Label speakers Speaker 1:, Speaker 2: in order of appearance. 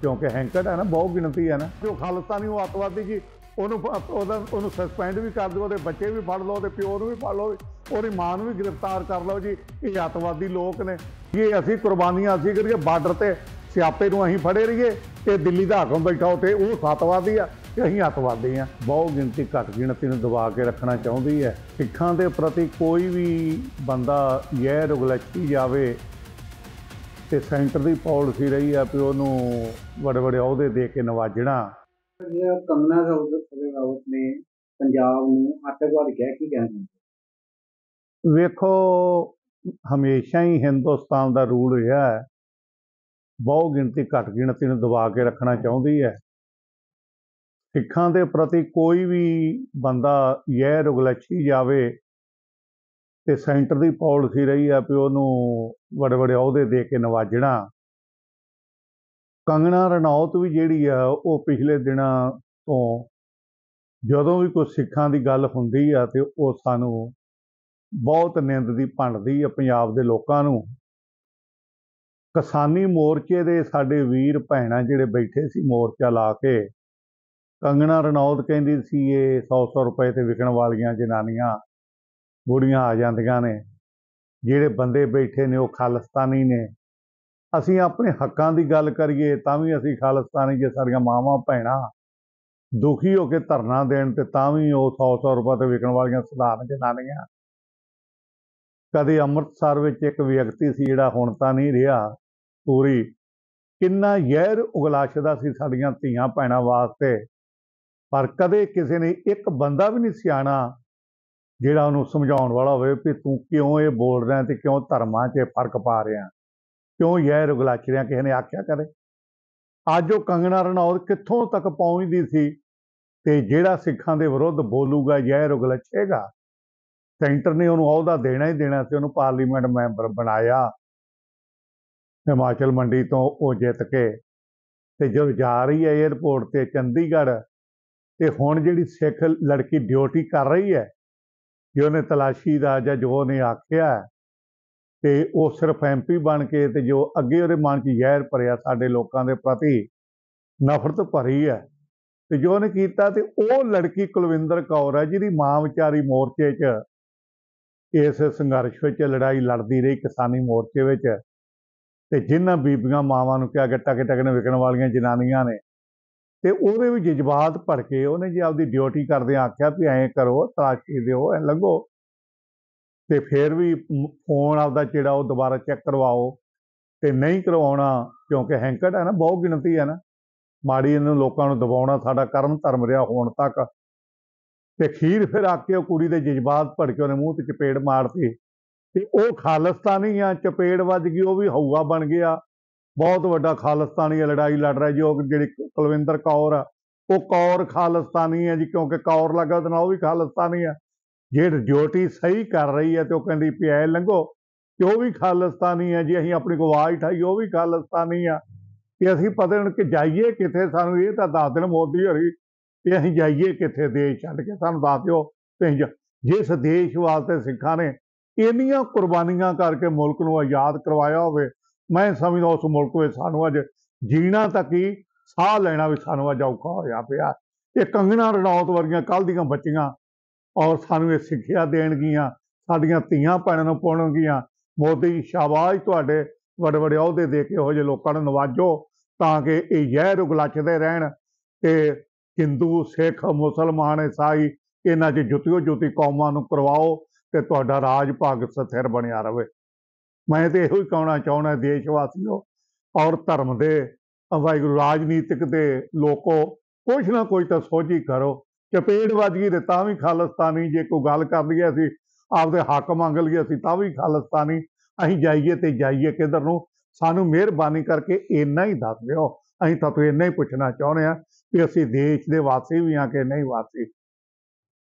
Speaker 1: ਕਿਉਂਕਿ ਹੈਂਕਰ ਹੈ ਨਾ ਬਹੁਤ ਗਿਣਤੀ ਹੈ ਨਾ ਜੋ ਖਾਲਸਤਾਨੀ ਉਹ ਆਤਵਾਦੀ ਜੀ ਉਹਨੂੰ ਉਹਦਾ ਉਹਨੂੰ ਸਸਪੈਂਡ ਵੀ ਕਰ ਦਿਓ ਤੇ ਬੱਚੇ ਵੀ ਫੜ ਲਓ ਤੇ ਪਿਓ ਨੂੰ ਵੀ ਫੜ ਲਓ ਉਹਦੀ ਮਾਂ ਨੂੰ ਵੀ ਗ੍ਰਿਫਤਾਰ ਕਰ ਲਓ ਜੀ ਇਹ ਆਤਵਾਦੀ ਲੋਕ ਨੇ ਇਹ ਅਸੀਂ ਕੁਰਬਾਨੀਆਂ ਅਸੀਂ ਕਰੀਏ ਬਾਰਡਰ ਤੇ ਸਿਆਪੇ ਨੂੰ ਅਸੀਂ ਫੜੇ ਰਹੀਏ ਤੇ ਦਿੱਲੀ ਦਾ ਹਾਕਮ ਬੈਠਾ ਤੇ ਉਹ ਸਤਵਾਦੀ ਆ ਤੇ ਅਸੀਂ ਆਤਵਾਦੀ ਆ ਬਹੁ ਗਿਣਤੀ ਘੱਟ ਗਿਣਤੀ ਨੂੰ ਦਬਾ ਕੇ ਰੱਖਣਾ ਚਾਹੁੰਦੀ ਹੈ ਸਿੱਖਾਂ ਦੇ ਪ੍ਰਤੀ ਕੋਈ ਵੀ ਬੰਦਾ ਯਹ ਰੁਗਲਚੀ ਜਾਵੇ ਤੇ ਸੈਂਟਰ ਦੀ ਪਾਲਿਸੀ ਰਹੀ ਆ ਕਿ ਉਹਨੂੰ ਵੱਡੇ ਵੱਡੇ ਅਹੁਦੇ ਦੇ ਕੇ ਨਵਾਜਣਾ ਜਿਹੜਾ ਕੰਗਨਾ ਰਾਉਤ ਨੇ ਪੰਜਾਬ ਨੂੰ ਆਤੰਕਵਾਦ ਕਹਿ ਕੇ ਕਹਿੰਦੇ ਵੇਖੋ ਹਮੇਸ਼ਾ ਹੀ ਹਿੰਦੁਸਤਾਨ ਦਾ ਰੂਲ ਰਿਹਾ ਹੈ ਬਹੁ ਗਿਣਤੀ ਘੱਟ ਗਿਣਤੀ ਨੂੰ ਦਬਾ ਕੇ ਰੱਖਣਾ ਚਾਹੁੰਦੀ ਹੈ ਸਿੱਖਾਂ ਦੇ ਪ੍ਰਤੀ ਕੋਈ ਵੀ ਬੰਦਾ ਯਹ ਰੁਗਲਛੀ ਜਾਵੇ ਤੇ ਸੈਂਟਰ ਦੀ ਪਾਲਿਸੀ ਰਹੀ ਆ ਵੀ ਉਹਨੂੰ ਵੱਡੇ ਵੱਡੇ ਅਹੁਦੇ ਦੇ ਕੇ ਨਵਾਜਣਾ ਕੰਗਣਾ ਰਣੌਤ ਵੀ ਜਿਹੜੀ ਆ ਉਹ ਪਿਛਲੇ ਦਿਨਾਂ ਤੋਂ ਜਦੋਂ ਵੀ ਕੋਈ ਸਿੱਖਾਂ ਦੀ ਗੱਲ ਹੁੰਦੀ ਆ ਤੇ ਉਹ ਸਾਨੂੰ ਬਹੁਤ ਨਿੰਦ ਦੀ ਭੰਡਦੀ ਆ ਪੰਜਾਬ ਦੇ ਲੋਕਾਂ ਨੂੰ ਕਿਸਾਨੀ ਮੋਰਚੇ ਦੇ ਸਾਡੇ ਵੀਰ ਭੈਣਾਂ ਜਿਹੜੇ ਬੈਠੇ ਸੀ ਮੋਰਚਾ ਲਾ ਕੇ ਕੰਗਣਾ ਰਣੌਤ ਕਹਿੰਦੀ ਸੀ ਇਹ 100-100 ਰੁਪਏ ਤੇ ਵਿਕਣ ਵਾਲੀਆਂ ਜਨਾਨੀਆਂ ਬੁੜੀਆਂ ਆ ਜਾਂਦੀਆਂ ਨੇ ਜਿਹੜੇ ਬੰਦੇ ਬੈਠੇ ਨੇ ਉਹ ਖਾਲਸਤਾਨੀ ਨੇ ਅਸੀਂ ਆਪਣੇ ਹੱਕਾਂ ਦੀ ਗੱਲ ਕਰੀਏ ਤਾਂ ਵੀ ਅਸੀਂ ਖਾਲਸਤਾਨੀ ਜੇ ਸਾਡੀਆਂ ਮਾਵਾਂ ਭੈਣਾਂ ਦੁਖੀ ਹੋ ਕੇ ਧਰਨਾ ਦੇਣ ਤੇ ਤਾਂ ਵੀ ਉਹ 100-100 ਰੁਪਏ ਤੇ ਵਿਕਣ ਵਾਲੀਆਂ ਸਧਾਰਨ ਜਨਾਨੀਆਂ ਕਦੇ ਅੰਮ੍ਰਿਤਸਰ ਵਿੱਚ ਇੱਕ ਵਿਅਕਤੀ ਸੀ ਜਿਹੜਾ ਹੁਣ ਤਾਂ ਨਹੀਂ ਰਿਹਾ ਪੂਰੀ ਕਿੰਨਾ ਯਹਿਰ ਉਗਲਾਛਦਾ ਸੀ ਸਾਡੀਆਂ ਧੀਆਂ ਭੈਣਾਂ ਵਾਸਤੇ ਪਰ ਕਦੇ ਕਿਸੇ ਨੇ ਇੱਕ ਬੰਦਾ ਵੀ ਨਹੀਂ ਸਿਆਣਾ ਜਿਹੜਾ ਉਹਨੂੰ ਸਮਝਾਉਣ ਵਾਲਾ ਹੋਵੇ ਕਿ ਤੂੰ ਕਿਉਂ ਇਹ ਬੋਲ ਰਿਹਾ ਤੇ ਕਿਉਂ ਧਰਮਾਂ 'ਚ ਫਰਕ ਪਾ ਰਿਹਾ ਕਿਉਂ ਇਹ ਰੁਗਲਾਚ ਰਿਹਾ ਕਿਸੇ ਨੇ ਆਖਿਆ ਕਰੇ ਅੱਜ ਉਹ ਕੰਗਣਾ ਰਣੌਤ ਕਿੱਥੋਂ ਤੱਕ ਪਹੁੰਚਦੀ ਸੀ ਤੇ ਜਿਹੜਾ ਸਿੱਖਾਂ ਦੇ ਵਿਰੁੱਧ ਬੋਲੂਗਾ ਇਹ ਰੁਗਲਾਚੇਗਾ ਸੈਂਟਰ ਨੇ ਉਹਨੂੰ ਅਹੁਦਾ ਦੇਣਾ ਹੀ ਦੇਣਾ ਸੀ ਉਹਨੂੰ ਪਾਰਲੀਮੈਂਟ ਮੈਂਬਰ ਬਣਾਇਆ ਹਿਮਾਚਲ ਮੰਡੀ ਤੋਂ ਉਹ ਜਿੱਤ ਕੇ ਤੇ ਜਦ ਜਾ ਰਹੀ ਹੈ 에ਅਰਪੋਰਟ ਤੇ ਚੰਡੀਗੜ੍ਹ ਤੇ ਹੁਣ ਜਿਹੜੀ ਸਿੱਖ ਲੜਕੀ ਡਿਊਟੀ ਕਰ ਰਹੀ ਹੈ ਜੇ ਉਹਨੇ ਤਲਾਸ਼ੀ ਦਾ ਜਾਂ ਜੋ ਉਹਨੇ ਆਖਿਆ ਤੇ ਉਹ ਸਿਰਫ ਐਮਪੀ ਬਣ ਕੇ ਤੇ ਜੋ ਅੱਗੇ ਉਹਦੇ ਮਨ 'ਚ ਜ਼ਹਿਰ ਭਰਿਆ ਸਾਡੇ ਲੋਕਾਂ ਦੇ ਪ੍ਰਤੀ ਨਫ਼ਰਤ ਭਰੀ ਹੈ ਤੇ ਜੋ ਉਹਨੇ ਕੀਤਾ ਤੇ ਉਹ ਲੜਕੀ ਕੁਲਵਿੰਦਰ ਕੌਰ ਹੈ ਜਿਹਦੀ ਮਾਂ ਵਿਚਾਰੀ ਮੋਰਚੇ 'ਚ ਇਸ ਸੰਘਰਸ਼ ਵਿੱਚ ਲੜਾਈ ਲੜਦੀ ਰਹੀ ਕਿਸਾਨੀ ਮੋਰਚੇ ਵਿੱਚ ਤੇ ਜਿਨ੍ਹਾਂ ਬੀਬੀਆਂ ਮਾਵਾਂ ਨੂੰ ਕਿਹਾ ਕਿ ਟਕੇ ਨੇ ਵਿਕਣ ਵਾਲੀਆਂ ਜਨਾਨੀਆਂ ਨੇ ਤੇ ਉਹਦੇ ਵੀ ਜਜ਼ਬਾਤ ਭਰ ਕੇ ਉਹਨੇ ਜੀ ਆਪਦੀ ਡਿਊਟੀ ਕਰਦੇ ਆਖਿਆ ਵੀ ਐਂ ਕਰੋ ਤਲਾਸ਼ੀ ਦਿਓ ਐ ਲੱਗੋ ਤੇ ਫੇਰ ਵੀ ਫੋਨ ਆਪਦਾ ਜਿਹੜਾ ਉਹ ਦੁਬਾਰਾ ਚੈੱਕ ਕਰਵਾਓ ਤੇ ਨਹੀਂ ਕਰਵਾਉਣਾ ਕਿਉਂਕਿ ਹੈਂਕੜ ਹੈ ਨਾ ਬਹੁਤ ਗਿਣਤੀ ਹੈ ਨਾ ਮਾੜੀ ਇਹਨੂੰ ਲੋਕਾਂ ਨੂੰ ਦਬਾਉਣਾ ਸਾਡਾ ਕਰਮ ਧਰਮ ਰਿਹਾ ਹੋਣ ਤੱਕ ਤੇ ਖੀਰ ਫਿਰ ਆ ਕੇ ਉਹ ਕੁੜੀ ਦੇ ਜਜ਼ਬਾਤ ਭੜ ਕੇ ਉਹਨੇ ਮੂੰਹ ਤੇ ਚਪੇੜ ਮਾਰਤੀ ਤੇ ਉਹ ਖਾਲਸਤਾਨੀ ਆ ਚਪੇੜ ਵੱਜ ਗਈ ਉਹ ਵੀ ਹਊਆ ਬਣ ਗਿਆ ਬਹੁਤ ਵੱਡਾ ਖਾਲਸਤਾਨੀ ਲੜਾਈ ਲੜ ਰਿਹਾ ਜੀ ਉਹ ਜਿਹੜੀ ਕੁਲਵਿੰਦਰ ਕੌਰ ਆ ਉਹ ਕੌਰ ਖਾਲਸਤਾਨੀ ਹੈ ਜੀ ਕਿਉਂਕਿ ਕੌਰ ਲੱਗਾ ਤਾਂ ਉਹ ਵੀ ਖਾਲਸਤਾਨੀ ਹੈ ਜਿਹੜ ਡਿਊਟੀ ਸਹੀ ਕਰ ਰਹੀ ਹੈ ਤੇ ਉਹ ਕਹਿੰਦੀ ਪੀ ਐ ਲੰਗੋ ਕਿ ਉਹ ਵੀ ਖਾਲਸਤਾਨੀ ਹੈ ਜੀ ਅਸੀਂ ਆਪਣੀ ਆਵਾਜ਼ ਠਾਈ ਉਹ ਵੀ ਖਾਲਸਤਾਨੀ ਆ ਕਿ ਅਸੀਂ ਪਤਾ ਨਹੀਂ ਕਿ ਜਾਈਏ ਕਿੱਥੇ ਸਾਨੂੰ ਇਹ ਤਾਂ ਦੱਸ ਦੇਣ ਮੋਦੀ ਹੋਰੀ ਕਿ ਅਸੀਂ ਜਾਈਏ ਕਿੱਥੇ ਦੇਸ਼ ਛੱਡ ਕੇ ਸਾਨੂੰ ਦੱਸ ਦਿਓ ਤੇ ਜਿਸ ਦੇਸ਼ ਵਾਸਤੇ ਸਿੱਖਾਂ ਨੇ ਇੰਨੀਆਂ ਕੁਰਬਾਨੀਆਂ ਕਰਕੇ ਮੁਲਕ ਨੂੰ ਆਜ਼ਾਦ ਕਰਵਾਇਆ ਹੋਵੇ ਮੈਂ ਸਮਝਦਾ ਉਸ ਮੁਲਕ ਵਿੱਚ ਸਾਨੂੰ ਅੱਜ ਜੀਣਾ ਤੱਕ ਹੀ ਸਾਹ ਲੈਣਾ ਵੀ ਸਾਨੂੰ ਅੱਜ ਔਖਾ ਹੋਇਆ ਪਿਆ ਇਹ ਕੰਗਣਾ ਰਣੌਤ ਵਰਗੀਆਂ ਕੱਲ ਦੀਆਂ ਬੱਚੀਆਂ ਔਰ ਸਾਨੂੰ ਇਹ ਸਿੱਖਿਆ ਦੇਣਗੀਆਂ ਸਾਡੀਆਂ ਧੀਆਂ ਪੈਣਾਂ ਨੂੰ ਪਾਉਣਗੀਆਂ ਮੋਦੀ ਸ਼ਾਬਾਸ਼ ਤੁਹਾਡੇ ਵੱਡੇ ਵੱਡੇ ਅਹੁਦੇ ਦੇ ਕੇ ਹੋ ਜੇ ਲੋਕਾਂ ਨੂੰ ਨਵਾਜੋ ਤਾਂ ਕਿ ਇਹ ਜ਼ਹਿਰ ਉਗਲਾਚਦੇ ਰਹਿਣ ਤੇ Hindu Sikh ਮੁਸਲਮਾਨ Isai ਇਹਨਾਂ 'ਚ ਜੁਤੀਓ ਜੁਤੀ ਕੌਮਾਂ ਨੂੰ ਕਰਵਾਓ ਤੇ ਤੁਹਾਡਾ ਰਾਜ ਭਾਗ ਸਥਿਰ ਬਣਿਆ ਰਵੇ ਮੈਂ ਤੇ ਇਹੋ ਹੀ ਕਹਿਣਾ ਚਾਹੁੰਦਾ ਦੇਸ਼ ਵਾਸੀਓ ਔਰ ਧਰਮ ਦੇ ਵਾਹਿਗੁਰੂ ਰਾਜਨੀਤਿਕ ਦੇ ਲੋਕੋ ਕੁਝ ਨਾ ਕੁਝ ਤਾਂ ਸੋਝੀ ਕਰੋ ਚਪੇੜ ਗਈ ਤੇ ਤਾਂ ਵੀ ਖਾਲਸਤਾਨੀ ਜੇ ਕੋਈ ਗੱਲ ਕਰ ਲਿਆ ਅਸੀਂ ਆਪਦੇ ਹੱਕ ਮੰਗ ਲਿਆ ਅਸੀਂ ਤਾਂ ਵੀ ਖਾਲਸਤਾਨੀ ਅਸੀਂ ਜਾਈਏ ਤੇ ਜਾਈਏ ਕਿਧਰ ਨੂੰ ਸਾਨੂੰ ਮਿਹਰਬਾਨੀ ਕਰਕੇ ਇੰਨਾ ਹੀ ਦੱਸ ਦਿਓ ਅਸੀਂ ਤਾਂ ਤੁਹਾਨੂੰ ਇੰਨਾ ਹੀ ਪੁੱਛਣਾ ਚਾਹੁੰਦੇ ਆ ਕਿ ਅਸੀਂ ਦੇਸ਼ ਦੇ ਵਾਸੀ ਵੀ ਆ ਕਿ ਨਹੀਂ ਵਾਸੀ